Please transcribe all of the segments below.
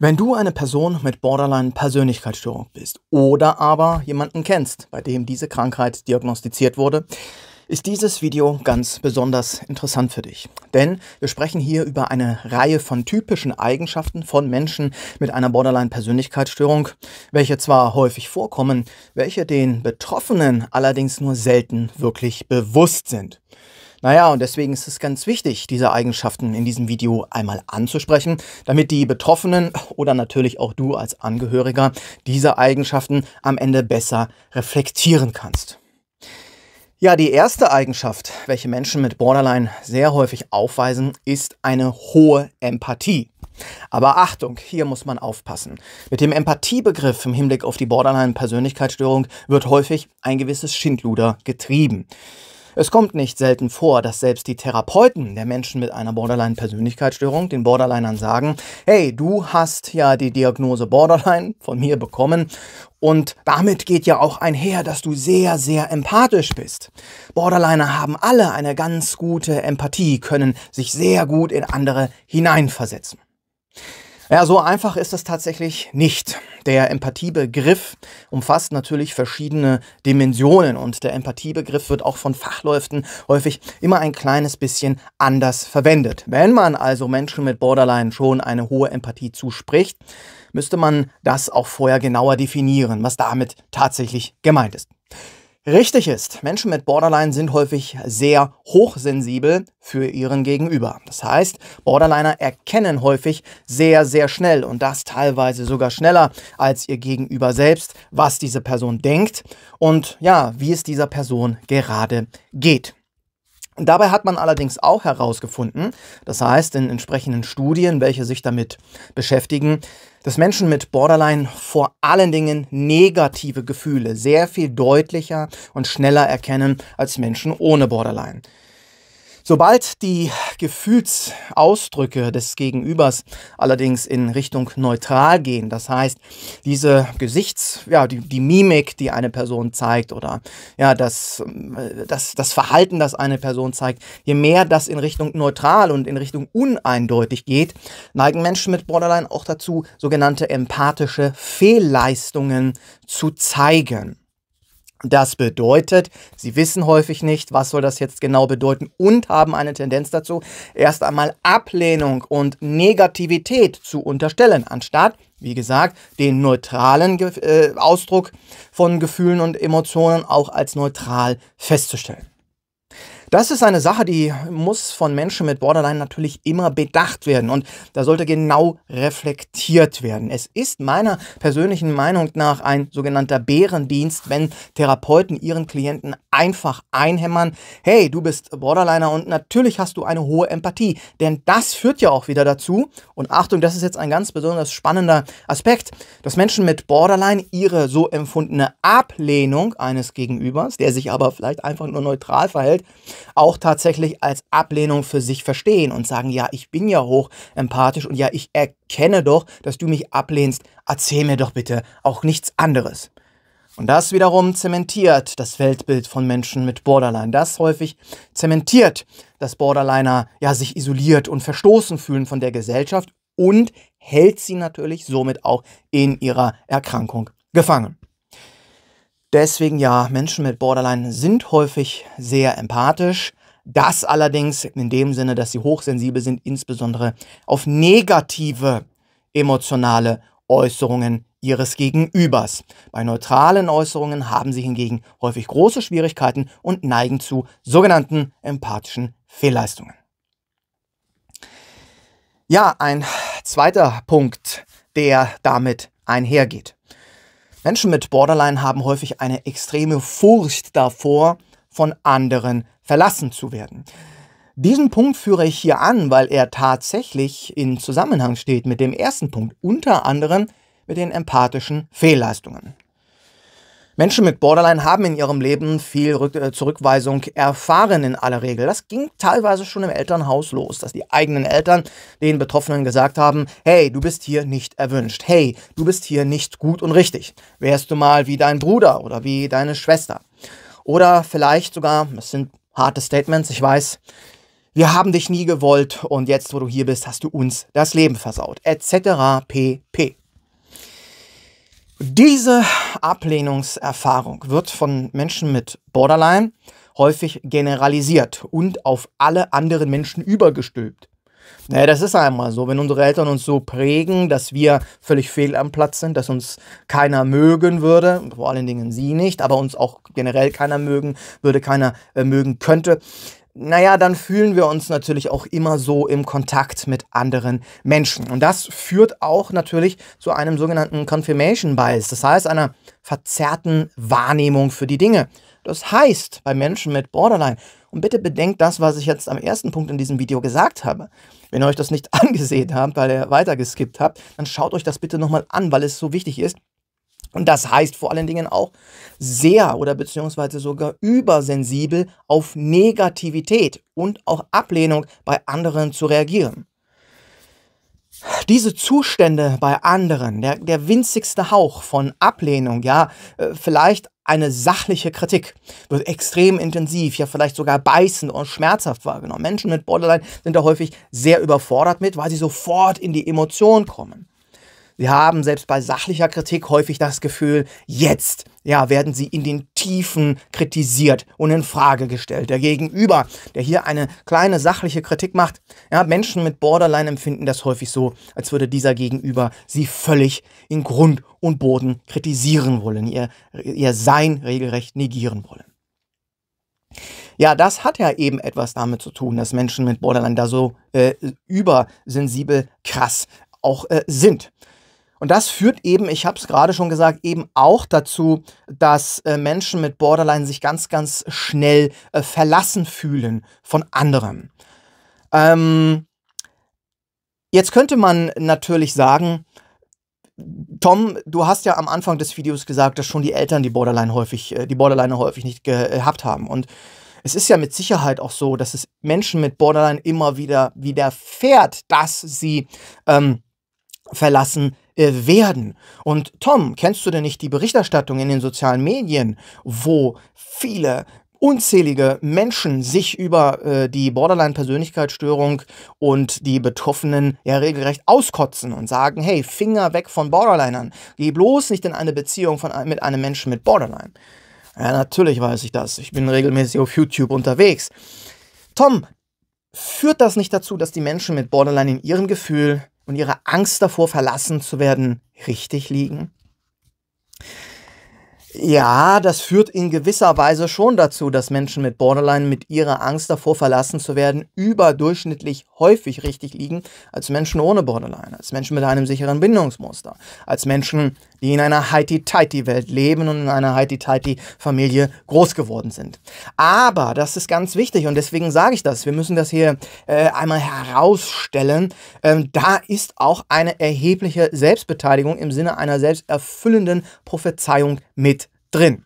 Wenn du eine Person mit Borderline-Persönlichkeitsstörung bist oder aber jemanden kennst, bei dem diese Krankheit diagnostiziert wurde, ist dieses Video ganz besonders interessant für dich. Denn wir sprechen hier über eine Reihe von typischen Eigenschaften von Menschen mit einer Borderline-Persönlichkeitsstörung, welche zwar häufig vorkommen, welche den Betroffenen allerdings nur selten wirklich bewusst sind. Naja, und deswegen ist es ganz wichtig, diese Eigenschaften in diesem Video einmal anzusprechen, damit die Betroffenen oder natürlich auch du als Angehöriger diese Eigenschaften am Ende besser reflektieren kannst. Ja, die erste Eigenschaft, welche Menschen mit Borderline sehr häufig aufweisen, ist eine hohe Empathie. Aber Achtung, hier muss man aufpassen. Mit dem Empathiebegriff im Hinblick auf die Borderline-Persönlichkeitsstörung wird häufig ein gewisses Schindluder getrieben. Es kommt nicht selten vor, dass selbst die Therapeuten der Menschen mit einer Borderline-Persönlichkeitsstörung den Borderlinern sagen, hey, du hast ja die Diagnose Borderline von mir bekommen und damit geht ja auch einher, dass du sehr, sehr empathisch bist. Borderliner haben alle eine ganz gute Empathie, können sich sehr gut in andere hineinversetzen. Ja, so einfach ist es tatsächlich nicht. Der Empathiebegriff umfasst natürlich verschiedene Dimensionen und der Empathiebegriff wird auch von Fachläuften häufig immer ein kleines bisschen anders verwendet. Wenn man also Menschen mit Borderline schon eine hohe Empathie zuspricht, müsste man das auch vorher genauer definieren, was damit tatsächlich gemeint ist. Richtig ist, Menschen mit Borderline sind häufig sehr hochsensibel für ihren Gegenüber. Das heißt, Borderliner erkennen häufig sehr, sehr schnell und das teilweise sogar schneller als ihr Gegenüber selbst, was diese Person denkt und ja, wie es dieser Person gerade geht. Dabei hat man allerdings auch herausgefunden, das heißt in entsprechenden Studien, welche sich damit beschäftigen, dass Menschen mit Borderline vor allen Dingen negative Gefühle sehr viel deutlicher und schneller erkennen als Menschen ohne Borderline. Sobald die Gefühlsausdrücke des Gegenübers allerdings in Richtung neutral gehen, das heißt, diese Gesichts, ja, die, die Mimik, die eine Person zeigt oder ja, das, das, das Verhalten, das eine Person zeigt, je mehr das in Richtung neutral und in Richtung uneindeutig geht, neigen Menschen mit Borderline auch dazu, sogenannte empathische Fehlleistungen zu zeigen das bedeutet. Sie wissen häufig nicht, was soll das jetzt genau bedeuten und haben eine Tendenz dazu, erst einmal Ablehnung und Negativität zu unterstellen, anstatt, wie gesagt, den neutralen äh, Ausdruck von Gefühlen und Emotionen auch als neutral festzustellen. Das ist eine Sache, die muss von Menschen mit Borderline natürlich immer bedacht werden und da sollte genau reflektiert werden. Es ist meiner persönlichen Meinung nach ein sogenannter Bärendienst, wenn Therapeuten ihren Klienten einfach einhämmern, hey, du bist Borderliner und natürlich hast du eine hohe Empathie, denn das führt ja auch wieder dazu und Achtung, das ist jetzt ein ganz besonders spannender Aspekt, dass Menschen mit Borderline ihre so empfundene Ablehnung eines Gegenübers, der sich aber vielleicht einfach nur neutral verhält, auch tatsächlich als Ablehnung für sich verstehen und sagen, ja, ich bin ja hochempathisch und ja, ich erkenne doch, dass du mich ablehnst. Erzähl mir doch bitte auch nichts anderes. Und das wiederum zementiert das Weltbild von Menschen mit Borderline. Das häufig zementiert, dass Borderliner ja sich isoliert und verstoßen fühlen von der Gesellschaft und hält sie natürlich somit auch in ihrer Erkrankung gefangen. Deswegen ja, Menschen mit Borderline sind häufig sehr empathisch. Das allerdings in dem Sinne, dass sie hochsensibel sind, insbesondere auf negative emotionale Äußerungen ihres Gegenübers. Bei neutralen Äußerungen haben sie hingegen häufig große Schwierigkeiten und neigen zu sogenannten empathischen Fehlleistungen. Ja, ein zweiter Punkt, der damit einhergeht. Menschen mit Borderline haben häufig eine extreme Furcht davor, von anderen verlassen zu werden. Diesen Punkt führe ich hier an, weil er tatsächlich in Zusammenhang steht mit dem ersten Punkt, unter anderem mit den empathischen Fehlleistungen. Menschen mit Borderline haben in ihrem Leben viel Rück äh, Zurückweisung erfahren in aller Regel. Das ging teilweise schon im Elternhaus los, dass die eigenen Eltern den Betroffenen gesagt haben, hey, du bist hier nicht erwünscht, hey, du bist hier nicht gut und richtig, wärst du mal wie dein Bruder oder wie deine Schwester. Oder vielleicht sogar, es sind harte Statements, ich weiß, wir haben dich nie gewollt und jetzt, wo du hier bist, hast du uns das Leben versaut, etc. pp. Diese Ablehnungserfahrung wird von Menschen mit Borderline häufig generalisiert und auf alle anderen Menschen übergestülpt. Naja, das ist einmal so. Wenn unsere Eltern uns so prägen, dass wir völlig fehl am Platz sind, dass uns keiner mögen würde, vor allen Dingen sie nicht, aber uns auch generell keiner mögen würde, keiner äh, mögen könnte, naja, dann fühlen wir uns natürlich auch immer so im Kontakt mit anderen Menschen. Und das führt auch natürlich zu einem sogenannten Confirmation Bias, das heißt einer verzerrten Wahrnehmung für die Dinge. Das heißt, bei Menschen mit Borderline, und bitte bedenkt das, was ich jetzt am ersten Punkt in diesem Video gesagt habe. Wenn ihr euch das nicht angesehen habt, weil ihr weitergeskippt habt, dann schaut euch das bitte nochmal an, weil es so wichtig ist. Und das heißt vor allen Dingen auch sehr oder beziehungsweise sogar übersensibel auf Negativität und auch Ablehnung bei anderen zu reagieren. Diese Zustände bei anderen, der, der winzigste Hauch von Ablehnung, ja, äh, vielleicht eine sachliche Kritik wird extrem intensiv, ja vielleicht sogar beißend und schmerzhaft wahrgenommen. Menschen mit Borderline sind da häufig sehr überfordert mit, weil sie sofort in die Emotion kommen. Sie haben selbst bei sachlicher Kritik häufig das Gefühl, jetzt ja, werden sie in den Tiefen kritisiert und in Frage gestellt. Der Gegenüber, der hier eine kleine sachliche Kritik macht, ja, Menschen mit Borderline empfinden das häufig so, als würde dieser Gegenüber sie völlig in Grund und Boden kritisieren wollen, ihr, ihr Sein regelrecht negieren wollen. Ja, das hat ja eben etwas damit zu tun, dass Menschen mit Borderline da so äh, übersensibel krass auch äh, sind. Und das führt eben, ich habe es gerade schon gesagt, eben auch dazu, dass äh, Menschen mit Borderline sich ganz, ganz schnell äh, verlassen fühlen von anderen. Ähm, jetzt könnte man natürlich sagen, Tom, du hast ja am Anfang des Videos gesagt, dass schon die Eltern die Borderline häufig, äh, die Borderline häufig nicht gehabt haben. Und es ist ja mit Sicherheit auch so, dass es Menschen mit Borderline immer wieder widerfährt, dass sie ähm, verlassen äh, werden. Und Tom, kennst du denn nicht die Berichterstattung in den sozialen Medien, wo viele unzählige Menschen sich über äh, die Borderline-Persönlichkeitsstörung und die Betroffenen ja regelrecht auskotzen und sagen, hey, Finger weg von Borderlinern, geh bloß nicht in eine Beziehung von, mit einem Menschen mit Borderline. Ja, natürlich weiß ich das. Ich bin regelmäßig auf YouTube unterwegs. Tom, führt das nicht dazu, dass die Menschen mit Borderline in ihrem Gefühl und ihre Angst davor verlassen zu werden richtig liegen? Ja, das führt in gewisser Weise schon dazu, dass Menschen mit Borderline mit ihrer Angst davor verlassen zu werden überdurchschnittlich häufig richtig liegen als Menschen ohne Borderline, als Menschen mit einem sicheren Bindungsmuster, als Menschen, die in einer heidi teiti welt leben und in einer heidi teiti familie groß geworden sind. Aber das ist ganz wichtig und deswegen sage ich das. Wir müssen das hier äh, einmal herausstellen. Ähm, da ist auch eine erhebliche Selbstbeteiligung im Sinne einer selbsterfüllenden Prophezeiung mit drin.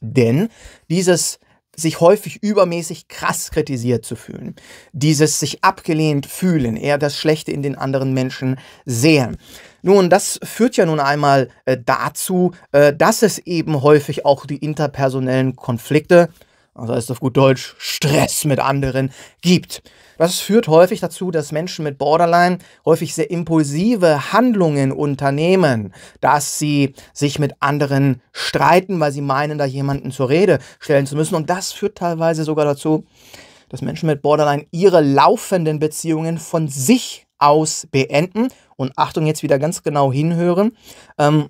Denn dieses sich häufig übermäßig krass kritisiert zu fühlen, dieses sich abgelehnt fühlen, eher das Schlechte in den anderen Menschen sehen. Nun, das führt ja nun einmal äh, dazu, äh, dass es eben häufig auch die interpersonellen Konflikte, also heißt auf gut Deutsch Stress mit anderen, gibt. Das führt häufig dazu, dass Menschen mit Borderline häufig sehr impulsive Handlungen unternehmen, dass sie sich mit anderen streiten, weil sie meinen, da jemanden zur Rede stellen zu müssen. Und das führt teilweise sogar dazu, dass Menschen mit Borderline ihre laufenden Beziehungen von sich aus beenden. Und Achtung, jetzt wieder ganz genau hinhören. Ähm,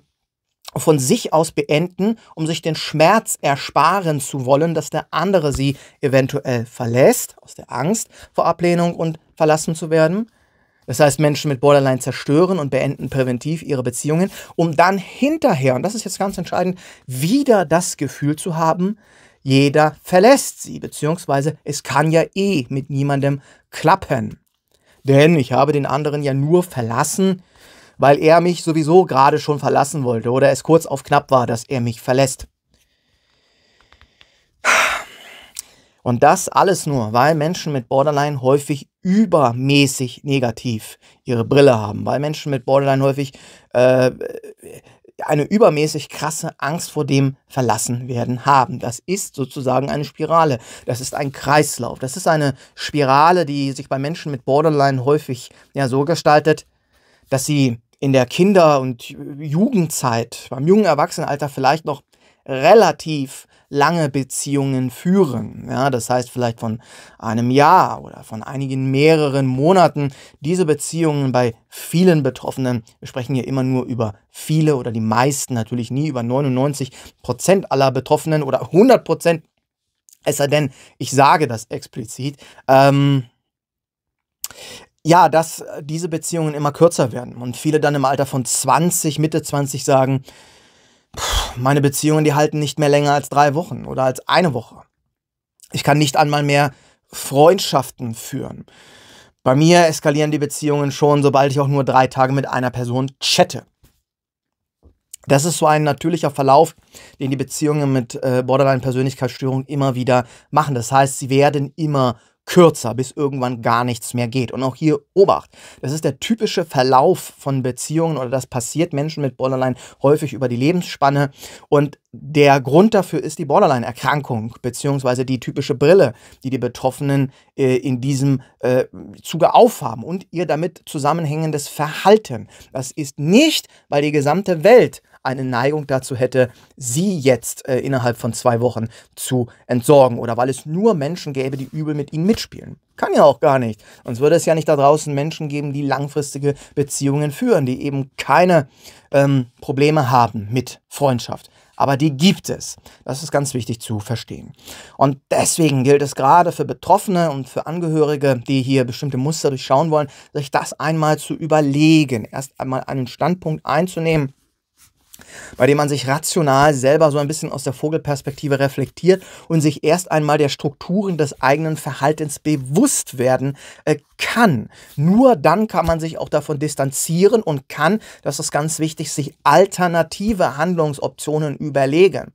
von sich aus beenden, um sich den Schmerz ersparen zu wollen, dass der andere sie eventuell verlässt, aus der Angst vor Ablehnung und verlassen zu werden. Das heißt, Menschen mit Borderline zerstören und beenden präventiv ihre Beziehungen, um dann hinterher, und das ist jetzt ganz entscheidend, wieder das Gefühl zu haben, jeder verlässt sie, beziehungsweise es kann ja eh mit niemandem klappen. Denn ich habe den anderen ja nur verlassen, weil er mich sowieso gerade schon verlassen wollte oder es kurz auf knapp war, dass er mich verlässt. Und das alles nur, weil Menschen mit Borderline häufig übermäßig negativ ihre Brille haben, weil Menschen mit Borderline häufig äh, eine übermäßig krasse Angst vor dem Verlassenwerden haben. Das ist sozusagen eine Spirale, das ist ein Kreislauf, das ist eine Spirale, die sich bei Menschen mit Borderline häufig ja so gestaltet, dass sie in der Kinder- und Jugendzeit, beim jungen Erwachsenenalter vielleicht noch relativ lange Beziehungen führen. Ja, das heißt vielleicht von einem Jahr oder von einigen mehreren Monaten. Diese Beziehungen bei vielen Betroffenen, wir sprechen hier immer nur über viele oder die meisten, natürlich nie über 99 Prozent aller Betroffenen oder 100 Prozent, es sei denn, ich sage das explizit. Ähm, ja, dass äh, diese Beziehungen immer kürzer werden und viele dann im Alter von 20, Mitte 20 sagen, meine Beziehungen, die halten nicht mehr länger als drei Wochen oder als eine Woche. Ich kann nicht einmal mehr Freundschaften führen. Bei mir eskalieren die Beziehungen schon, sobald ich auch nur drei Tage mit einer Person chatte. Das ist so ein natürlicher Verlauf, den die Beziehungen mit äh, Borderline-Persönlichkeitsstörung immer wieder machen. Das heißt, sie werden immer kürzer, bis irgendwann gar nichts mehr geht. Und auch hier Obacht. Das ist der typische Verlauf von Beziehungen oder das passiert Menschen mit Borderline häufig über die Lebensspanne. Und der Grund dafür ist die Borderline-Erkrankung, beziehungsweise die typische Brille, die die Betroffenen äh, in diesem äh, Zuge aufhaben und ihr damit zusammenhängendes Verhalten. Das ist nicht, weil die gesamte Welt eine Neigung dazu hätte, sie jetzt äh, innerhalb von zwei Wochen zu entsorgen oder weil es nur Menschen gäbe, die übel mit ihnen mitspielen. Kann ja auch gar nicht. Sonst würde es ja nicht da draußen Menschen geben, die langfristige Beziehungen führen, die eben keine ähm, Probleme haben mit Freundschaft. Aber die gibt es. Das ist ganz wichtig zu verstehen. Und deswegen gilt es gerade für Betroffene und für Angehörige, die hier bestimmte Muster durchschauen wollen, sich das einmal zu überlegen, erst einmal einen Standpunkt einzunehmen bei dem man sich rational selber so ein bisschen aus der Vogelperspektive reflektiert und sich erst einmal der Strukturen des eigenen Verhaltens bewusst werden äh, kann. Nur dann kann man sich auch davon distanzieren und kann, das ist ganz wichtig, sich alternative Handlungsoptionen überlegen.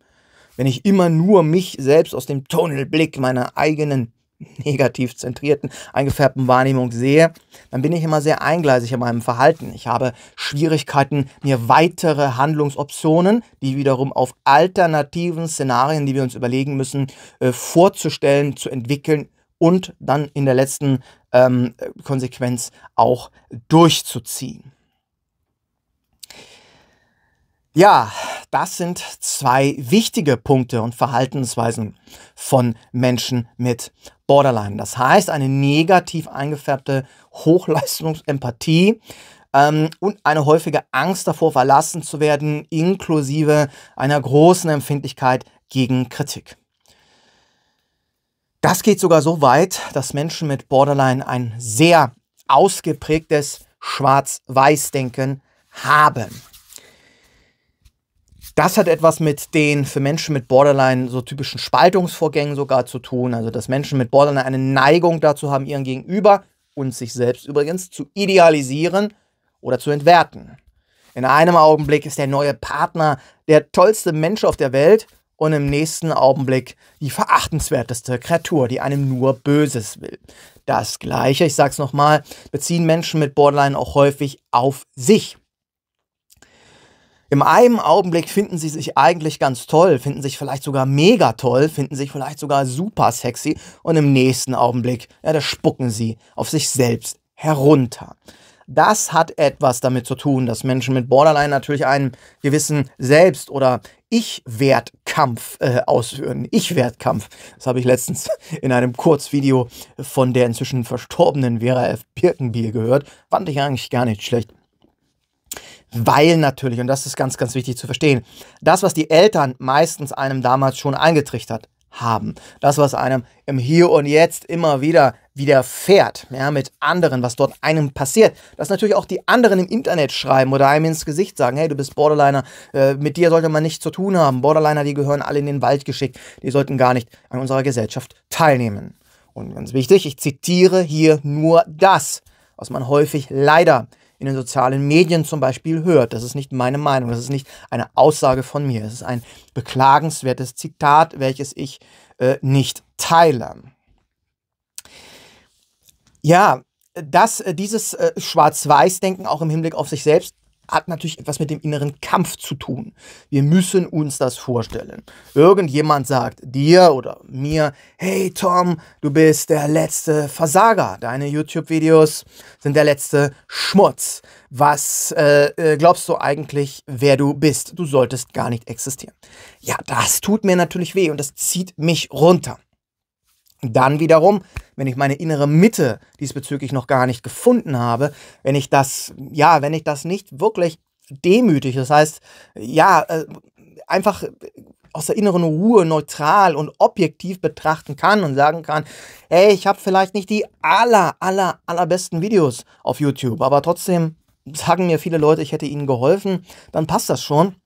Wenn ich immer nur mich selbst aus dem Tunnelblick meiner eigenen negativ zentrierten, eingefärbten Wahrnehmung sehe, dann bin ich immer sehr eingleisig in meinem Verhalten. Ich habe Schwierigkeiten, mir weitere Handlungsoptionen, die wiederum auf alternativen Szenarien, die wir uns überlegen müssen, äh, vorzustellen, zu entwickeln und dann in der letzten ähm, Konsequenz auch durchzuziehen. Ja, das sind zwei wichtige Punkte und Verhaltensweisen von Menschen mit Borderline. Das heißt, eine negativ eingefärbte Hochleistungsempathie ähm, und eine häufige Angst davor, verlassen zu werden, inklusive einer großen Empfindlichkeit gegen Kritik. Das geht sogar so weit, dass Menschen mit Borderline ein sehr ausgeprägtes Schwarz-Weiß-Denken haben. Das hat etwas mit den für Menschen mit Borderline so typischen Spaltungsvorgängen sogar zu tun. Also, dass Menschen mit Borderline eine Neigung dazu haben, ihren Gegenüber und sich selbst übrigens zu idealisieren oder zu entwerten. In einem Augenblick ist der neue Partner der tollste Mensch auf der Welt und im nächsten Augenblick die verachtenswerteste Kreatur, die einem nur Böses will. Das Gleiche, ich sag's nochmal, beziehen Menschen mit Borderline auch häufig auf sich. Im einen Augenblick finden sie sich eigentlich ganz toll, finden sich vielleicht sogar mega toll, finden sich vielleicht sogar super sexy und im nächsten Augenblick, ja, da spucken sie auf sich selbst herunter. Das hat etwas damit zu tun, dass Menschen mit Borderline natürlich einen gewissen Selbst- oder Ich-Wertkampf äh, ausführen. Ich-Wertkampf. Das habe ich letztens in einem Kurzvideo von der inzwischen verstorbenen Vera F. Birkenbier gehört. Fand ich eigentlich gar nicht schlecht weil natürlich, und das ist ganz, ganz wichtig zu verstehen, das, was die Eltern meistens einem damals schon eingetrichtert haben, das, was einem im Hier und Jetzt immer wieder widerfährt, ja, mit anderen, was dort einem passiert, dass natürlich auch die anderen im Internet schreiben oder einem ins Gesicht sagen, hey, du bist Borderliner, äh, mit dir sollte man nichts zu tun haben, Borderliner, die gehören alle in den Wald geschickt, die sollten gar nicht an unserer Gesellschaft teilnehmen. Und ganz wichtig, ich zitiere hier nur das, was man häufig leider in den sozialen Medien zum Beispiel hört. Das ist nicht meine Meinung, das ist nicht eine Aussage von mir. Es ist ein beklagenswertes Zitat, welches ich äh, nicht teile. Ja, dass äh, dieses äh, Schwarz-Weiß-Denken auch im Hinblick auf sich selbst hat natürlich etwas mit dem inneren Kampf zu tun. Wir müssen uns das vorstellen. Irgendjemand sagt dir oder mir, hey Tom, du bist der letzte Versager. Deine YouTube-Videos sind der letzte Schmutz. Was äh, äh glaubst du eigentlich, wer du bist? Du solltest gar nicht existieren. Ja, das tut mir natürlich weh und das zieht mich runter. Dann wiederum, wenn ich meine innere Mitte diesbezüglich noch gar nicht gefunden habe, wenn ich das, ja, wenn ich das nicht wirklich demütig, das heißt, ja, äh, einfach aus der inneren Ruhe neutral und objektiv betrachten kann und sagen kann, hey, ich habe vielleicht nicht die aller, aller, allerbesten Videos auf YouTube, aber trotzdem sagen mir viele Leute, ich hätte ihnen geholfen, dann passt das schon.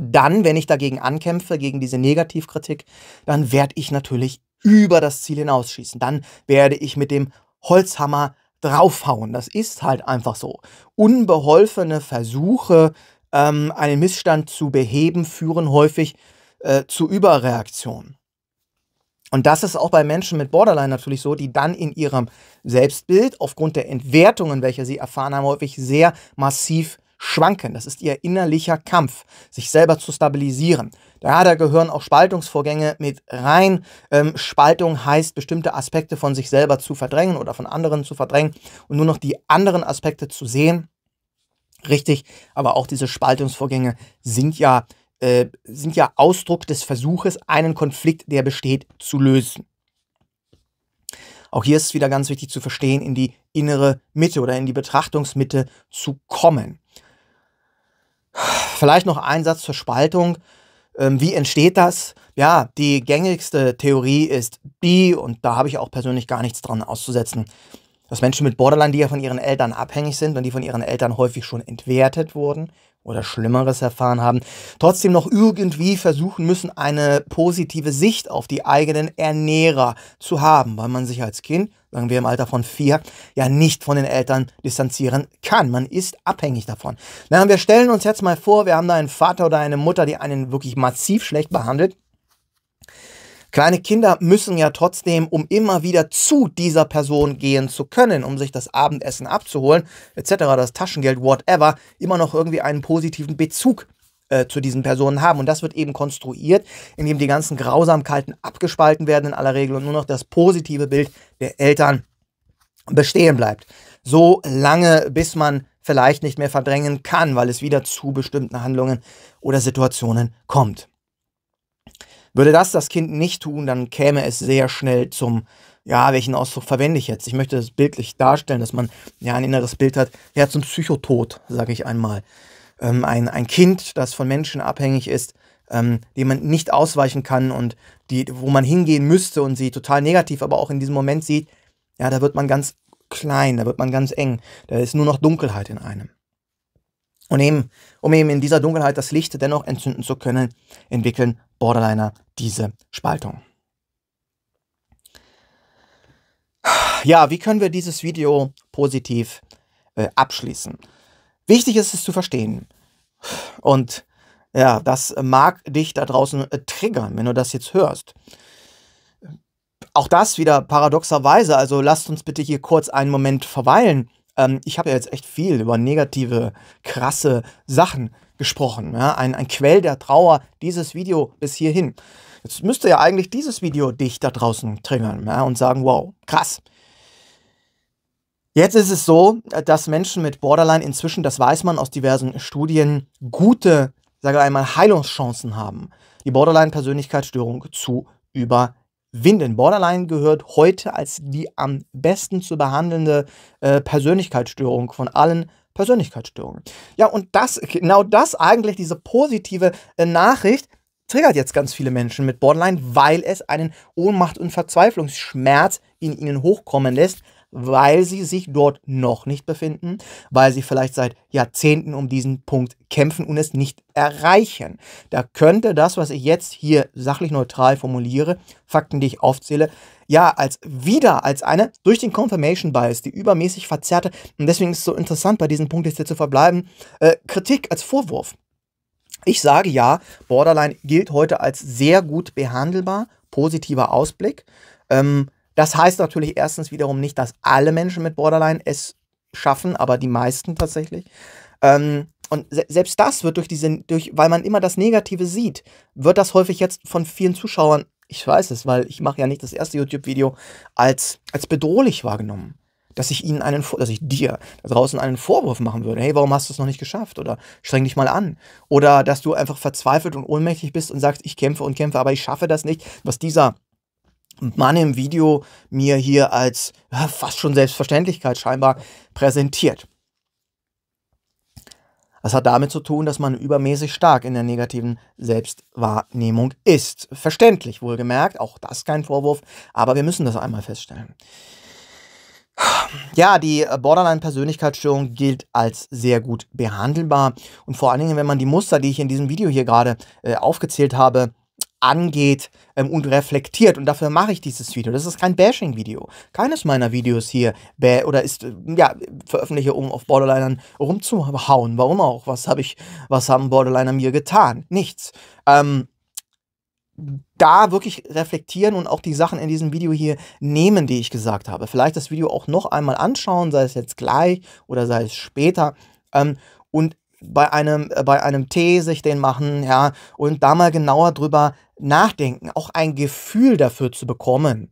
Dann, wenn ich dagegen ankämpfe, gegen diese Negativkritik, dann werde ich natürlich über das Ziel hinausschießen. Dann werde ich mit dem Holzhammer draufhauen. Das ist halt einfach so. Unbeholfene Versuche, ähm, einen Missstand zu beheben, führen häufig äh, zu Überreaktionen. Und das ist auch bei Menschen mit Borderline natürlich so, die dann in ihrem Selbstbild aufgrund der Entwertungen, welche sie erfahren haben, häufig sehr massiv schwanken. Das ist ihr innerlicher Kampf, sich selber zu stabilisieren. Ja, da gehören auch Spaltungsvorgänge mit rein. Ähm, Spaltung heißt, bestimmte Aspekte von sich selber zu verdrängen oder von anderen zu verdrängen und nur noch die anderen Aspekte zu sehen. Richtig, aber auch diese Spaltungsvorgänge sind ja, äh, sind ja Ausdruck des Versuches, einen Konflikt, der besteht, zu lösen. Auch hier ist es wieder ganz wichtig zu verstehen, in die innere Mitte oder in die Betrachtungsmitte zu kommen. Vielleicht noch ein Satz zur Spaltung. Ähm, wie entsteht das? Ja, die gängigste Theorie ist die, und da habe ich auch persönlich gar nichts dran auszusetzen, dass Menschen mit Borderline, die ja von ihren Eltern abhängig sind und die von ihren Eltern häufig schon entwertet wurden oder Schlimmeres erfahren haben, trotzdem noch irgendwie versuchen müssen, eine positive Sicht auf die eigenen Ernährer zu haben, weil man sich als Kind sagen wir im Alter von vier, ja nicht von den Eltern distanzieren kann. Man ist abhängig davon. Na, wir stellen uns jetzt mal vor, wir haben da einen Vater oder eine Mutter, die einen wirklich massiv schlecht behandelt. Kleine Kinder müssen ja trotzdem, um immer wieder zu dieser Person gehen zu können, um sich das Abendessen abzuholen, etc., das Taschengeld, whatever, immer noch irgendwie einen positiven Bezug äh, zu diesen Personen haben. Und das wird eben konstruiert, indem die ganzen Grausamkeiten abgespalten werden in aller Regel und nur noch das positive Bild der Eltern bestehen bleibt. So lange, bis man vielleicht nicht mehr verdrängen kann, weil es wieder zu bestimmten Handlungen oder Situationen kommt. Würde das das Kind nicht tun, dann käme es sehr schnell zum, ja, welchen Ausdruck verwende ich jetzt? Ich möchte das bildlich darstellen, dass man ja ein inneres Bild hat, ja, zum Psychotod, sage ich einmal ähm, ein, ein Kind, das von Menschen abhängig ist, ähm, dem man nicht ausweichen kann und die, wo man hingehen müsste und sie total negativ, aber auch in diesem Moment sieht, ja, da wird man ganz klein, da wird man ganz eng, da ist nur noch Dunkelheit in einem. Und eben, um eben in dieser Dunkelheit das Licht dennoch entzünden zu können, entwickeln Borderliner diese Spaltung. Ja, wie können wir dieses Video positiv äh, abschließen? Wichtig ist es zu verstehen. Und ja, das mag dich da draußen äh, triggern, wenn du das jetzt hörst. Auch das wieder paradoxerweise, also lasst uns bitte hier kurz einen Moment verweilen. Ähm, ich habe ja jetzt echt viel über negative, krasse Sachen gesprochen. Ja? Ein, ein Quell der Trauer, dieses Video bis hierhin. Jetzt müsste ja eigentlich dieses Video dich da draußen triggern ja? und sagen, wow, krass. Jetzt ist es so, äh, dass Menschen mit Borderline inzwischen, das weiß man aus diversen Studien, gute, sage ich einmal, Heilungschancen haben, die Borderline-Persönlichkeitsstörung zu überwinden. Borderline gehört heute als die am besten zu behandelnde äh, Persönlichkeitsstörung von allen Persönlichkeitsstörungen. Ja, und das, genau das eigentlich, diese positive äh, Nachricht, triggert jetzt ganz viele Menschen mit Borderline, weil es einen Ohnmacht- und Verzweiflungsschmerz in ihnen hochkommen lässt, weil sie sich dort noch nicht befinden, weil sie vielleicht seit Jahrzehnten um diesen Punkt kämpfen und es nicht erreichen. Da könnte das, was ich jetzt hier sachlich neutral formuliere, Fakten, die ich aufzähle, ja, als wieder als eine durch den Confirmation Bias, die übermäßig verzerrte, und deswegen ist es so interessant, bei diesem Punkt jetzt hier zu verbleiben, äh, Kritik als Vorwurf. Ich sage ja, Borderline gilt heute als sehr gut behandelbar, positiver Ausblick. Ähm, das heißt natürlich erstens wiederum nicht, dass alle Menschen mit Borderline es schaffen, aber die meisten tatsächlich. Ähm, und se selbst das wird durch diese, durch, weil man immer das Negative sieht, wird das häufig jetzt von vielen Zuschauern, ich weiß es, weil ich mache ja nicht das erste YouTube-Video, als, als bedrohlich wahrgenommen. Dass ich ihnen einen, dass ich dir da draußen einen Vorwurf machen würde. Hey, warum hast du es noch nicht geschafft? Oder streng dich mal an. Oder dass du einfach verzweifelt und ohnmächtig bist und sagst, ich kämpfe und kämpfe, aber ich schaffe das nicht, was dieser Mann im Video mir hier als ja, fast schon Selbstverständlichkeit scheinbar präsentiert. Das hat damit zu tun, dass man übermäßig stark in der negativen Selbstwahrnehmung ist. Verständlich, wohlgemerkt, auch das kein Vorwurf, aber wir müssen das einmal feststellen. Ja, die Borderline-Persönlichkeitsstörung gilt als sehr gut behandelbar und vor allen Dingen, wenn man die Muster, die ich in diesem Video hier gerade äh, aufgezählt habe, angeht ähm, und reflektiert. Und dafür mache ich dieses Video. Das ist kein Bashing-Video. Keines meiner Videos hier oder ist, ähm, ja, veröffentliche, um auf Borderlinern rumzuhauen. Warum auch? Was habe ich, was haben Borderliner mir getan? Nichts. Ähm, da wirklich reflektieren und auch die Sachen in diesem Video hier nehmen, die ich gesagt habe. Vielleicht das Video auch noch einmal anschauen, sei es jetzt gleich oder sei es später. Ähm, und bei einem, äh, bei einem Tee sich den machen, ja, und da mal genauer drüber nachdenken, auch ein Gefühl dafür zu bekommen,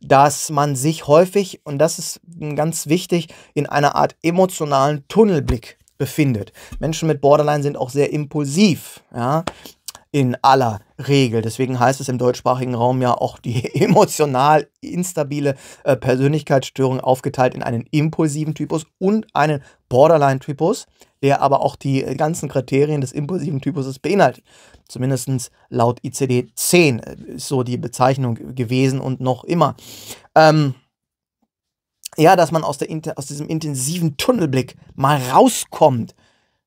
dass man sich häufig, und das ist ganz wichtig, in einer Art emotionalen Tunnelblick befindet. Menschen mit Borderline sind auch sehr impulsiv, ja, in aller Regel. Deswegen heißt es im deutschsprachigen Raum ja auch die emotional instabile äh, Persönlichkeitsstörung aufgeteilt in einen impulsiven Typus und einen Borderline-Typus, der aber auch die äh, ganzen Kriterien des impulsiven Typuses beinhaltet. Zumindest laut ICD-10 äh, ist so die Bezeichnung gewesen und noch immer. Ähm, ja, dass man aus, der, aus diesem intensiven Tunnelblick mal rauskommt.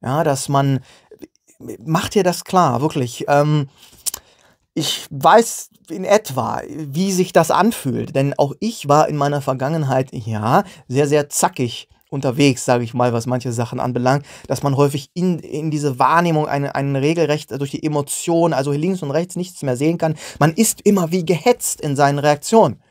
Ja, dass man mach dir das klar, wirklich. Ähm, ich weiß in etwa, wie sich das anfühlt, denn auch ich war in meiner Vergangenheit, ja, sehr, sehr zackig unterwegs, sage ich mal, was manche Sachen anbelangt, dass man häufig in, in diese Wahrnehmung einen, einen regelrecht durch die Emotionen, also links und rechts nichts mehr sehen kann. Man ist immer wie gehetzt in seinen Reaktionen.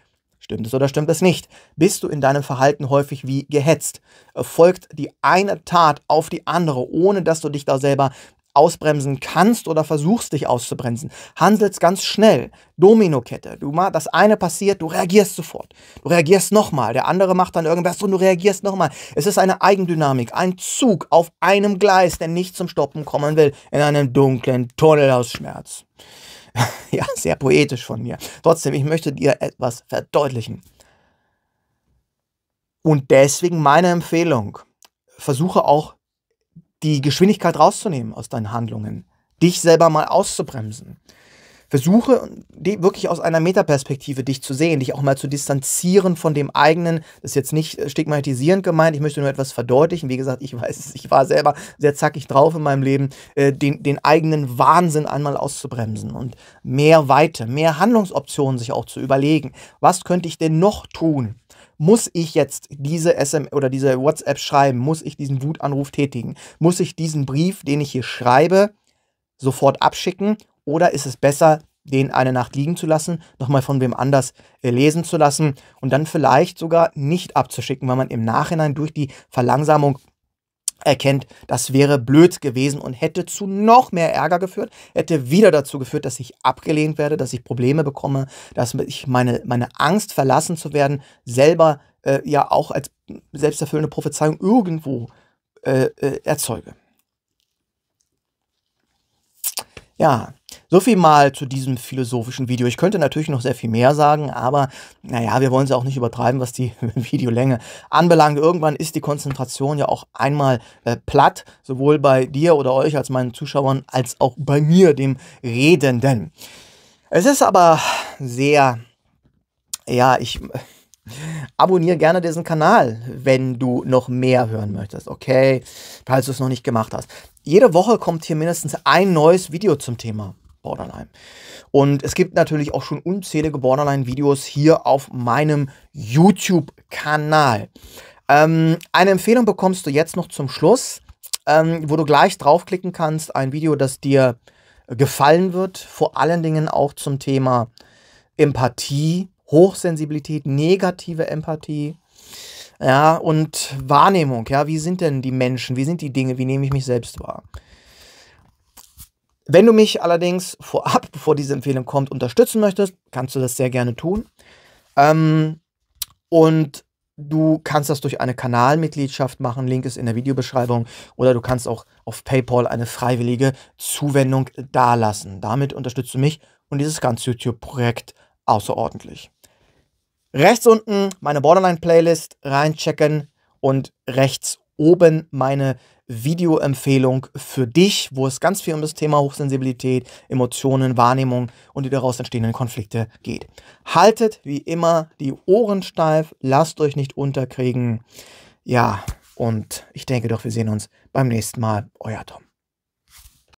Stimmt es oder stimmt es nicht? Bist du in deinem Verhalten häufig wie gehetzt? Folgt die eine Tat auf die andere, ohne dass du dich da selber ausbremsen kannst oder versuchst dich auszubremsen. Handelst ganz schnell. Dominokette. Du mal, das eine passiert, du reagierst sofort. Du reagierst nochmal. Der andere macht dann irgendwas und du reagierst nochmal. Es ist eine Eigendynamik. Ein Zug auf einem Gleis, der nicht zum Stoppen kommen will, in einem dunklen Tunnel aus Schmerz. ja, sehr poetisch von mir. Trotzdem, ich möchte dir etwas verdeutlichen. Und deswegen meine Empfehlung. Versuche auch die Geschwindigkeit rauszunehmen aus deinen Handlungen, dich selber mal auszubremsen. Versuche wirklich aus einer Metaperspektive dich zu sehen, dich auch mal zu distanzieren von dem eigenen. Das ist jetzt nicht stigmatisierend gemeint, ich möchte nur etwas verdeutlichen. Wie gesagt, ich weiß es, ich war selber sehr zackig drauf in meinem Leben, äh, den, den eigenen Wahnsinn einmal auszubremsen und mehr Weite, mehr Handlungsoptionen sich auch zu überlegen. Was könnte ich denn noch tun? muss ich jetzt diese SM oder diese WhatsApp schreiben? Muss ich diesen Wutanruf tätigen? Muss ich diesen Brief, den ich hier schreibe, sofort abschicken? Oder ist es besser, den eine Nacht liegen zu lassen, nochmal von wem anders äh, lesen zu lassen und dann vielleicht sogar nicht abzuschicken, weil man im Nachhinein durch die Verlangsamung erkennt, das wäre blöd gewesen und hätte zu noch mehr Ärger geführt, hätte wieder dazu geführt, dass ich abgelehnt werde, dass ich Probleme bekomme, dass ich meine, meine Angst verlassen zu werden, selber äh, ja auch als selbsterfüllende Prophezeiung irgendwo äh, äh, erzeuge. Ja, so viel mal zu diesem philosophischen Video. Ich könnte natürlich noch sehr viel mehr sagen, aber naja, wir wollen es auch nicht übertreiben, was die Videolänge anbelangt. Irgendwann ist die Konzentration ja auch einmal äh, platt, sowohl bei dir oder euch als meinen Zuschauern, als auch bei mir, dem Redenden. Es ist aber sehr, ja, ich äh, abonniere gerne diesen Kanal, wenn du noch mehr hören möchtest, okay? Falls du es noch nicht gemacht hast. Jede Woche kommt hier mindestens ein neues Video zum Thema. Borderline. Und es gibt natürlich auch schon unzählige Borderline-Videos hier auf meinem YouTube-Kanal. Ähm, eine Empfehlung bekommst du jetzt noch zum Schluss, ähm, wo du gleich draufklicken kannst. Ein Video, das dir gefallen wird, vor allen Dingen auch zum Thema Empathie, Hochsensibilität, negative Empathie. Ja, und Wahrnehmung, ja, wie sind denn die Menschen, wie sind die Dinge, wie nehme ich mich selbst wahr? Wenn du mich allerdings vorab, bevor diese Empfehlung kommt, unterstützen möchtest, kannst du das sehr gerne tun. Ähm, und du kannst das durch eine Kanalmitgliedschaft machen. Link ist in der Videobeschreibung. Oder du kannst auch auf PayPal eine freiwillige Zuwendung dalassen. Damit unterstützt du mich und dieses ganze YouTube-Projekt außerordentlich. Rechts unten meine Borderline-Playlist reinchecken und rechts oben meine Videoempfehlung für dich, wo es ganz viel um das Thema Hochsensibilität, Emotionen, Wahrnehmung und die daraus entstehenden Konflikte geht. Haltet wie immer die Ohren steif, lasst euch nicht unterkriegen. Ja, und ich denke doch, wir sehen uns beim nächsten Mal. Euer Tom.